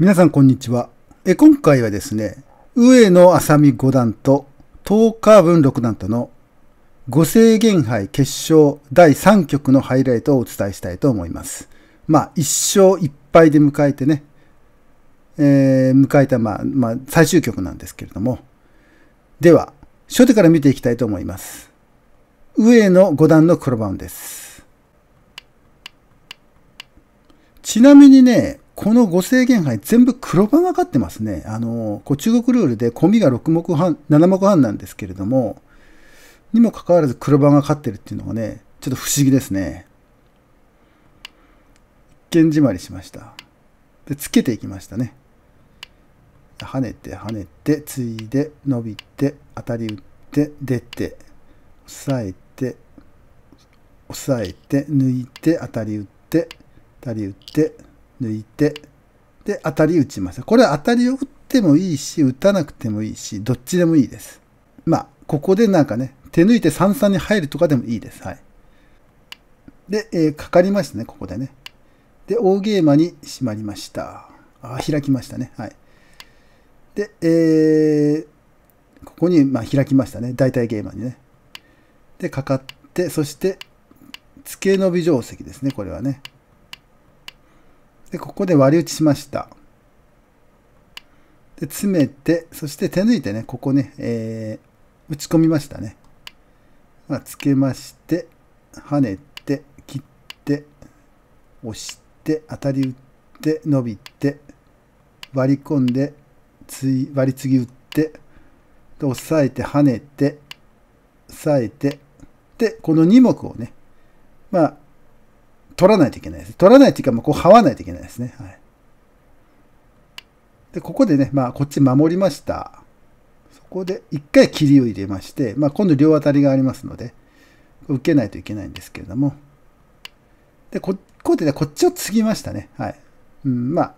皆さんこんにちは。え今回はですね、上野浅見五段と東川文六段との五制限杯決勝第3局のハイライトをお伝えしたいと思います。まあ、1勝1敗で迎えてね、えー、迎えた、まあ、まあ、最終局なんですけれども。では、初手から見ていきたいと思います。上野五段の黒番です。ちなみにね、この5制限杯全部黒番がかってますね。あの、こう中国ルールで込みが6目半、7目半なんですけれども、にもかかわらず黒番が勝ってるっていうのがね、ちょっと不思議ですね。一見じまりしました。で、つけていきましたね。跳ねて跳ねて、ついで、伸びて、当たり打って、出て、押さえて、押さえて、抜いて、当たり打って、当たり打って、抜いて、で、当たり打ちました。これは当たりを打ってもいいし、打たなくてもいいし、どっちでもいいです。まあ、ここでなんかね、手抜いて三々に入るとかでもいいです。はい。で、えー、かかりましたね、ここでね。で、大ゲーマに閉まりました。あ、開きましたね。はい。で、えー、ここに、まあ、開きましたね。大体ゲーマにね。で、かかって、そして、付け伸び定石ですね、これはね。で、ここで割り打ちしました。で、詰めて、そして手抜いてね、ここね、えー、打ち込みましたね。まあ、つけまして、跳ねて、切って、押して、当たり打って、伸びて、割り込んで、つい割り継ぎ打って、で、押さえて、跳ねて、押さえて、で、この2目をね、まあ、取らないといけないです。取らないというか、まあ、こう、はわないといけないですね。はい。で、ここでね、まあ、こっち守りました。そこで、一回切りを入れまして、まあ、今度両当たりがありますので、受けないといけないんですけれども。で、こ、こうでね、こっちを継ぎましたね。はい。うん、まあ、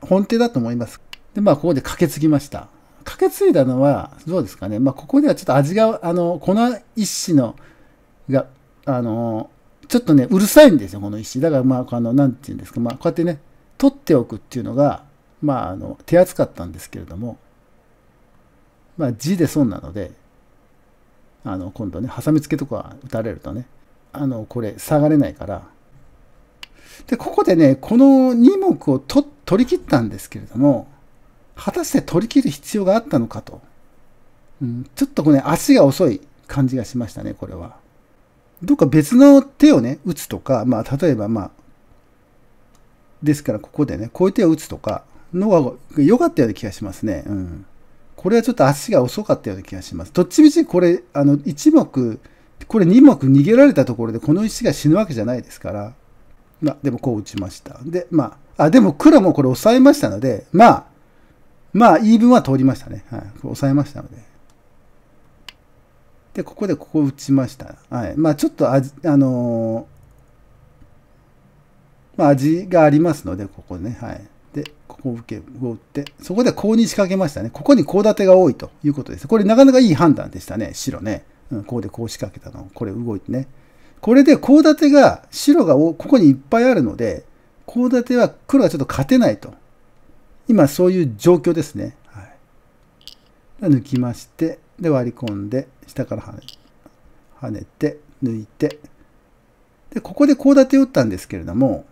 本手だと思います。で、まあ、ここで駆け継ぎました。駆け継いだのは、どうですかね。まあ、ここではちょっと味が、あの、粉一種の、が、あの、ちょっとね、うるさいんですよ、この石。だから、まあ、あの、なんて言うんですか、まあ、こうやってね、取っておくっていうのが、まあ、あの、手厚かったんですけれども、まあ、字で損なので、あの、今度ね、ハサミ付けとか打たれるとね、あの、これ、下がれないから。で、ここでね、この2目を取り切ったんですけれども、果たして取り切る必要があったのかと。うん、ちょっとこれ、ね、足が遅い感じがしましたね、これは。どっか別の手をね、打つとか、まあ、例えば、まあ、ですから、ここでね、こういう手を打つとかのが良かったような気がしますね。うん。これはちょっと足が遅かったような気がします。どっちみちこれ、あの、1目、これ2目逃げられたところで、この石が死ぬわけじゃないですから、まあ、でもこう打ちました。で、まあ、あ、でも黒もこれ抑えましたので、まあ、まあ、言い分は通りましたね。はい。抑えましたので。で、ここでここ打ちました。はい。まあ、ちょっと味、あのー、まあ、味がありますので、ここね。はい。で、ここ受け、動打って、そこでこうに仕掛けましたね。ここにコウ立てが多いということです。これ、なかなかいい判断でしたね、白ね。うん、こうでこう仕掛けたの。これ動いてね。これでコウ立てが、白がここにいっぱいあるので、コウ立ては黒がちょっと勝てないと。今、そういう状況ですね。はい。抜きまして、で割り込んで、下から跳ね跳ねて、抜いて、で、ここでコウ立て打ったんですけれども、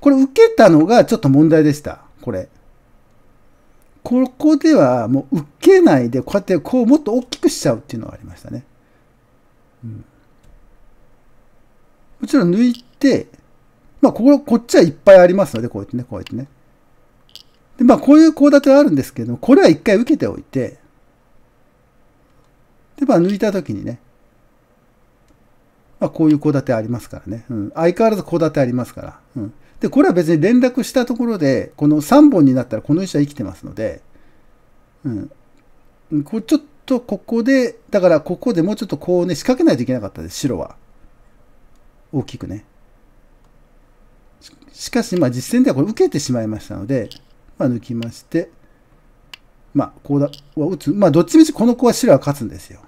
これ受けたのがちょっと問題でした。これ。ここではもう受けないで、こうやってこうもっと大きくしちゃうっていうのがありましたね。うん、もちろん抜いて、まあ、ここ、こっちはいっぱいありますので、こうやってね、こうやってね。で、まあ、こういうコウ立てはあるんですけども、これは一回受けておいて、で、まあ、抜いた時にね、まあ、こういう戸建てありますからね。うん。相変わらず戸建てありますから。うん。で、これは別に連絡したところで、この3本になったらこの石は生きてますので、うん。こちょっとここで、だからここでもうちょっとこうね、仕掛けないといけなかったです、白は。大きくね。しかし、まあ実戦ではこれ受けてしまいましたので、まあ抜きまして、まあ、こうだ、打つ。まあどっちみちこの子は白は勝つんですよ。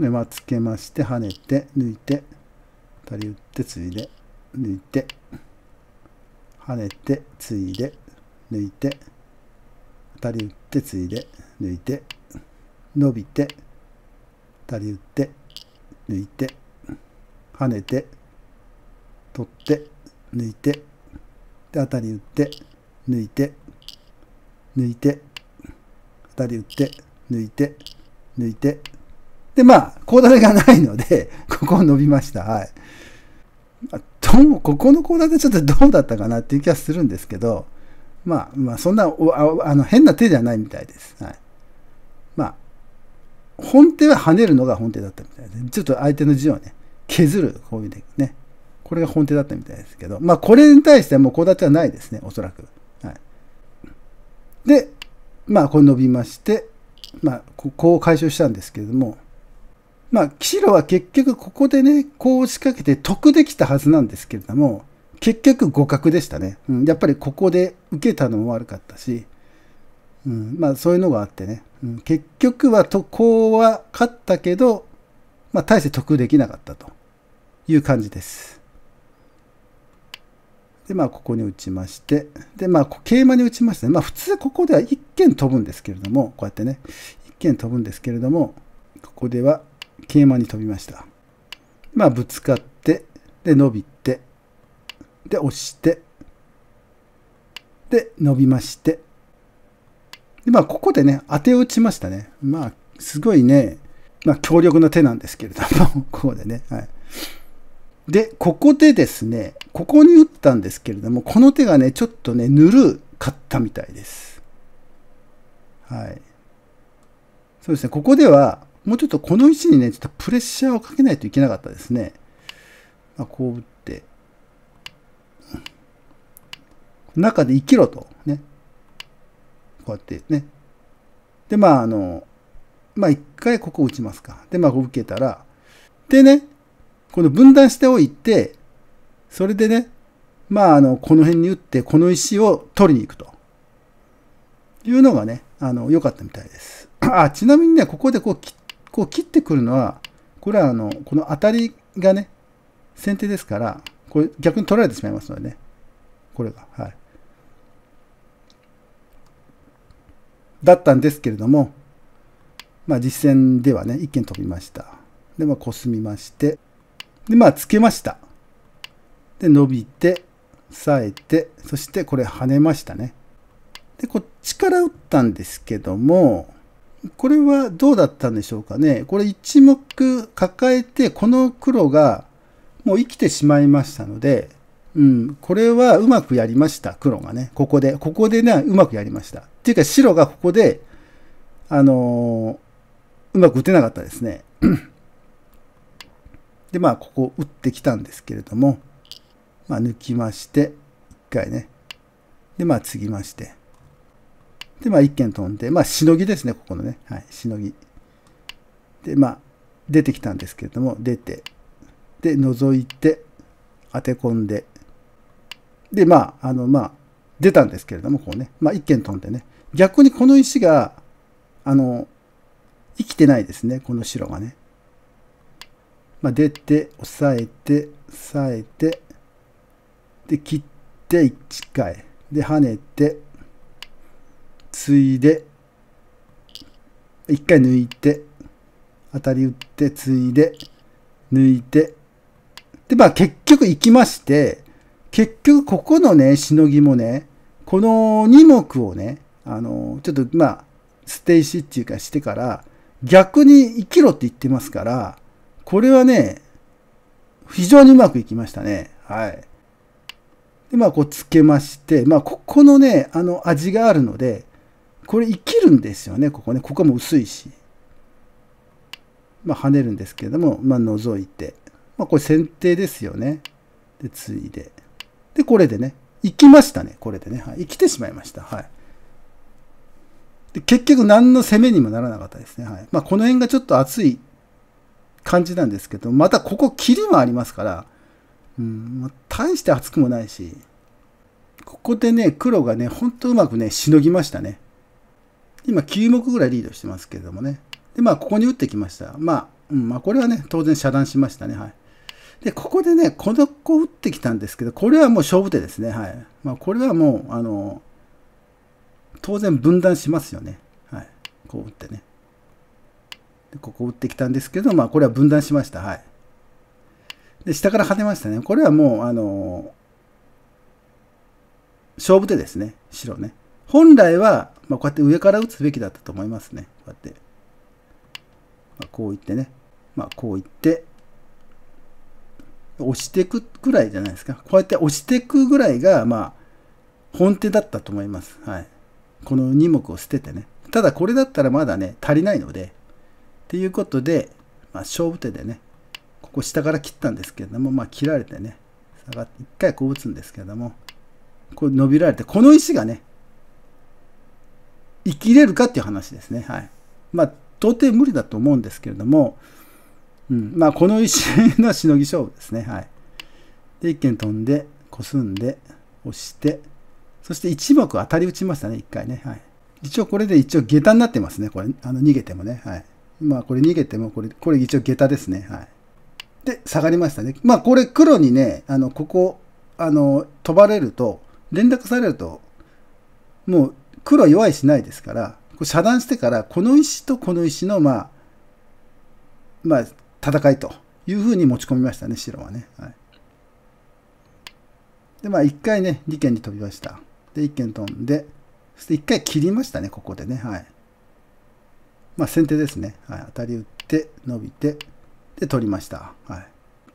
目はつけまして跳ねて抜いてたり打ってついで抜いて跳ねてついで抜いてたり打ってついで抜いて伸びてたり打って抜いて跳ねて取って抜いてで当たり打って抜いて抜いて当たり打って抜いて抜いてで、まあ、コーダテがないので、ここを伸びました。はい。どうも、ここのコーダテちょっとどうだったかなっていう気はするんですけど、まあ、まあ、そんなあの変な手じゃないみたいです。はい。まあ、本手は跳ねるのが本手だったみたいです。ちょっと相手の字をね、削る、こういうね。これが本手だったみたいですけど、まあ、これに対してはもうコーダテはないですね、おそらく。はい。で、まあ、これ伸びまして、まあ、ここを解消したんですけれども、まあ、岸郎は結局ここでね、こう仕掛けて得できたはずなんですけれども、結局互角でしたね。うん、やっぱりここで受けたのも悪かったし、うん、まあそういうのがあってね、うん、結局はとこうは勝ったけど、まあ大して得できなかったという感じです。で、まあここに打ちまして、で、まあ桂馬に打ちまして、ね、まあ普通ここでは一軒飛ぶんですけれども、こうやってね、一軒飛ぶんですけれども、ここでは桂馬に飛びました。まあ、ぶつかって、で、伸びて、で、押して、で、伸びまして、で、まあ、ここでね、当て打ちましたね。まあ、すごいね、まあ、強力な手なんですけれども、ここでね。はい。で、ここでですね、ここに打ったんですけれども、この手がね、ちょっとね、ぬるかったみたいです。はい。そうですね、ここでは、もうちょっとこの位置にね、ちょっとプレッシャーをかけないといけなかったですね。まあ、こう打って、中で生きろと、ね。こうやってね。で、まあ、あの、まあ、一回ここ打ちますか。で、まあ、受けたら、でね、この分断しておいて、それでね、まあ、あの、この辺に打って、この石を取りに行くと。いうのがね、あの、良かったみたいです。あ、ちなみにね、ここでこう切っこう切ってくるのは、これはあの、この当たりがね、先手ですから、これ逆に取られてしまいますのでね。これが。はい。だったんですけれども、まあ実戦ではね、一見飛びました。で、まあコスみまして、で、まあつけました。で、伸びて、冴えて、そしてこれ跳ねましたね。で、こっちから打ったんですけども、これはどうだったんでしょうかね。これ一目抱えて、この黒がもう生きてしまいましたので、うん、これはうまくやりました、黒がね。ここで、ここでね、うまくやりました。っていうか白がここで、あのー、うまく打てなかったですね。で、まあ、ここ打ってきたんですけれども、まあ、抜きまして、一回ね。で、まあ、継ぎまして。で、まあ、一見飛んで、まあ、しのぎですね、ここのね。はい、しのぎ。で、まあ、出てきたんですけれども、出て、で、覗いて、当て込んで、で、まあ、あの、まあ、出たんですけれども、こうね、まあ、一見飛んでね。逆にこの石が、あの、生きてないですね、この白がね。まあ、出て、押さえて、押さえて、で、切って1回。で、跳ねて、ついで一回抜いて当たり打ってついで抜いてでまあ結局行きまして結局ここのねしのぎもねこの2目をねあのちょっとまあ捨て石っていうかしてから逆に生きろって言ってますからこれはね非常にうまくいきましたねはいでまあこうつけましてまあここのねあの味があるのでこれ生きるんですよね、ここね。ここも薄いし。まあ、跳ねるんですけれども、まあ、覗いて。まあ、これ先手ですよね。で、ついで。で、これでね、生きましたね、これでね。はい、生きてしまいました。はい。で、結局何の攻めにもならなかったですね。はい。まあ、この辺がちょっと熱い感じなんですけど、またここ、切りもありますから、うん、まあ、大して熱くもないし、ここでね、黒がね、ほんとうまくね、しのぎましたね。今9目ぐらいリードしてますけどもね。で、まあ、ここに打ってきました。まあ、うん、まあ、これはね、当然遮断しましたね。はい。で、ここでね、この子打ってきたんですけど、これはもう勝負手ですね。はい。まあ、これはもう、あの、当然分断しますよね。はい。こう打ってね。でここ打ってきたんですけど、まあ、これは分断しました。はい。で、下から跳ねましたね。これはもう、あの、勝負手ですね。白ね。本来は、まあ、こうやって上から打つべきだったと思いますね。こうやって。まあ、こういってね。まあ、こういって、押していくぐらいじゃないですか。こうやって押していくぐらいが、まあ、本手だったと思います。はい。この2目を捨ててね。ただこれだったらまだね、足りないので、っていうことで、まあ、勝負手でね、ここ下から切ったんですけれども、まあ、切られてね、下がって、一回こう打つんですけれども、こう伸びられて、この石がね、生きれるかっていう話ですね。はい。まあ、到底無理だと思うんですけれども、うん、まあ、この石のしのぎ勝負ですね。はい。で、一軒飛んで、こすんで、押して、そして一目当たり打ちましたね、一回ね。はい。一応これで一応下駄になってますね、これ。あの、逃げてもね。はい。まあ、これ逃げても、これ、これ一応下駄ですね。はい。で、下がりましたね。まあ、これ黒にね、あの、ここ、あの、飛ばれると、連絡されると、もう黒弱いしないですから、こ遮断してから、この石とこの石の、まあ、まあ、戦いというふうに持ち込みましたね、白はね。はい、で、まあ、一回ね、二軒に飛びました。で、一軒飛んで、そして一回切りましたね、ここでね。はい。まあ、先手ですね。はい。当たり打って、伸びて、で、取りました。はい。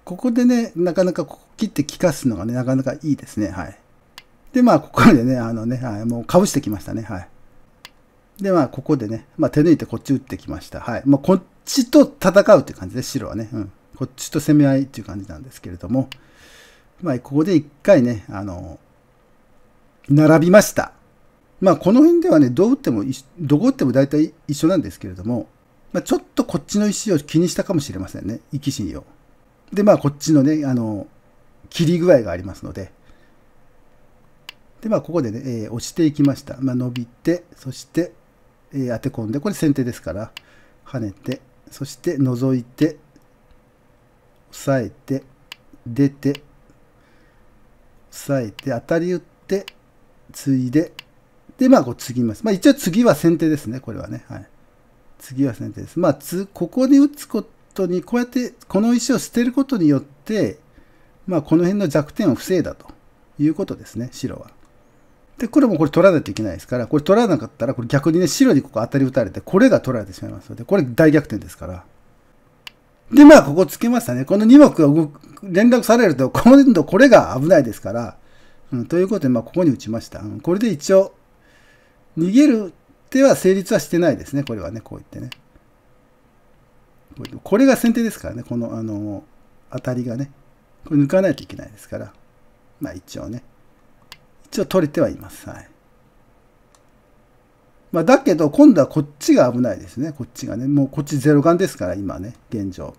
ここでね、なかなかここ切って利かすのがね、なかなかいいですね。はい。で、まあ、ここでね、あのね、はい、もうかぶしてきましたね。はい。で、まあ、ここでね、まあ、手抜いてこっち打ってきました。はい。まあ、こっちと戦うっていう感じで、白はね、うん。こっちと攻め合いっていう感じなんですけれども、まあ、ここで一回ね、あの、並びました。まあ、この辺ではね、どう打っても、どこ打っても大体一緒なんですけれども、まあ、ちょっとこっちの石を気にしたかもしれませんね。生き死にを。で、まあ、こっちのね、あの、切り具合がありますので、で、まあ、ここでね、えー、押していきました。まあ、伸びて、そして、えー、当て込んで、これ先手ですから、跳ねて、そして覗いて、押さえて、出て、押さえて、当たり打って、継いで、で、まあ、こう、継ぎます。まあ、一応次は先手ですね、これはね。はい。次は先手です。まあ、つ、ここに打つことに、こうやって、この石を捨てることによって、まあ、この辺の弱点を防いだということですね、白は。で、黒もこれ取らないといけないですから、これ取らなかったら、これ逆にね、白にここ当たり打たれて、これが取られてしまいますので、これ大逆転ですから。で、まあ、ここつけましたね。この2目が動く、連絡されると、今度これが危ないですから、うん、ということで、まあ、ここに打ちました。うん、これで一応、逃げる手は成立はしてないですね、これはね、こう言ってね。これが先手ですからね、この、あの、当たりがね。これ抜かないといけないですから。まあ、一応ね。一応取れてはいます。はい。まあ、だけど、今度はこっちが危ないですね。こっちがね。もうこっちゼロ眼ですから、今ね、現状。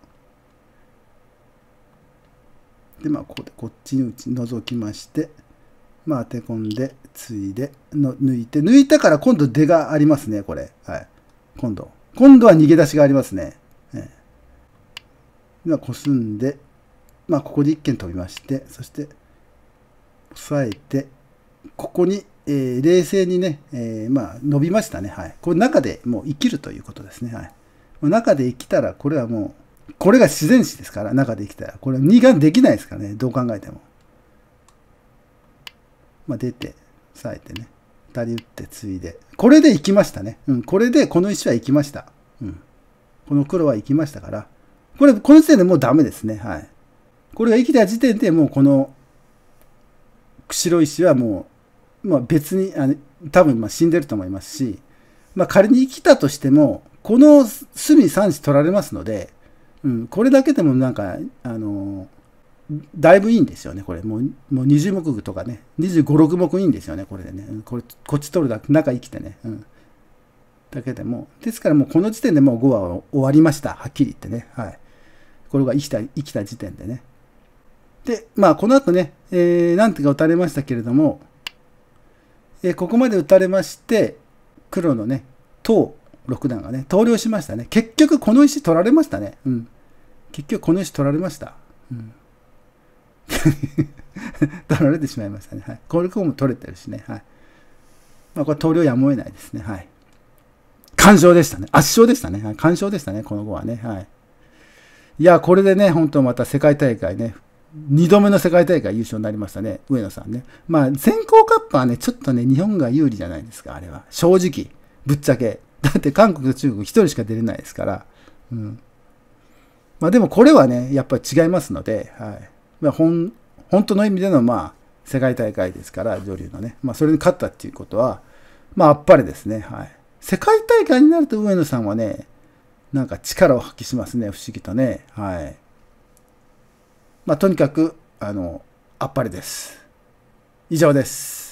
で、まあ、ここでこっちにち、覗きまして、まあ、当て込んで、ついで、の抜いて、抜いたから今度出がありますね、これ。はい。今度。今度は逃げ出しがありますね。ええ、でこすんで、まあ、ここで一件飛びまして、そして、押さえて、ここに、えー、冷静にね、えー、まあ、伸びましたね。はい。これ中でもう生きるということですね。はい。中で生きたら、これはもう、これが自然史ですから、中で生きたら。これは二眼できないですからね。どう考えても。まあ、出て、冴えてね。二人打ってついで。これで生きましたね。うん。これでこの石は生きました。うん。この黒は生きましたから。これ、この時点でもうダメですね。はい。これが生きた時点でもうこの白石はもう、まあ、別にあの多分まあ死んでると思いますし、まあ、仮に生きたとしてもこの隅3子取られますので、うん、これだけでもなんかあのだいぶいいんですよね、これ。もうもう20目とかね、25、6目いいんですよね、これでね。これこっち取るだけ、中生きてね。うん、だけでも。ですからもうこの時点でもう5話は終わりました、はっきり言ってね。はい。これが生きた、生きた時点でね。で、まあこの後ね、えー、なんてか打たれましたけれども、えここまで打たれまして、黒のね、唐六段がね、投了しましたね。結局この石取られましたね。うん。結局この石取られました。うん。取られてしまいましたね。はい。これも取れてるしね。はい。まあ、これ投了やむを得ないですね。はい。完勝でしたね。圧勝でしたね。はい、完勝でしたね。この後はね。はい。いや、これでね、本当また世界大会ね、2度目の世界大会優勝になりましたね、上野さんね。まあ、選考カップはね、ちょっとね、日本が有利じゃないですか、あれは。正直、ぶっちゃけ。だって韓国と中国1人しか出れないですから。うん。まあでもこれはね、やっぱり違いますので、はい。まあ、ほん、本当の意味での、まあ、世界大会ですから、女流のね。まあ、それに勝ったっていうことは、まあ、あっぱれですね。はい。世界大会になると上野さんはね、なんか力を発揮しますね、不思議とね。はい。まあ、とにかく、あの、あっぱれです。以上です。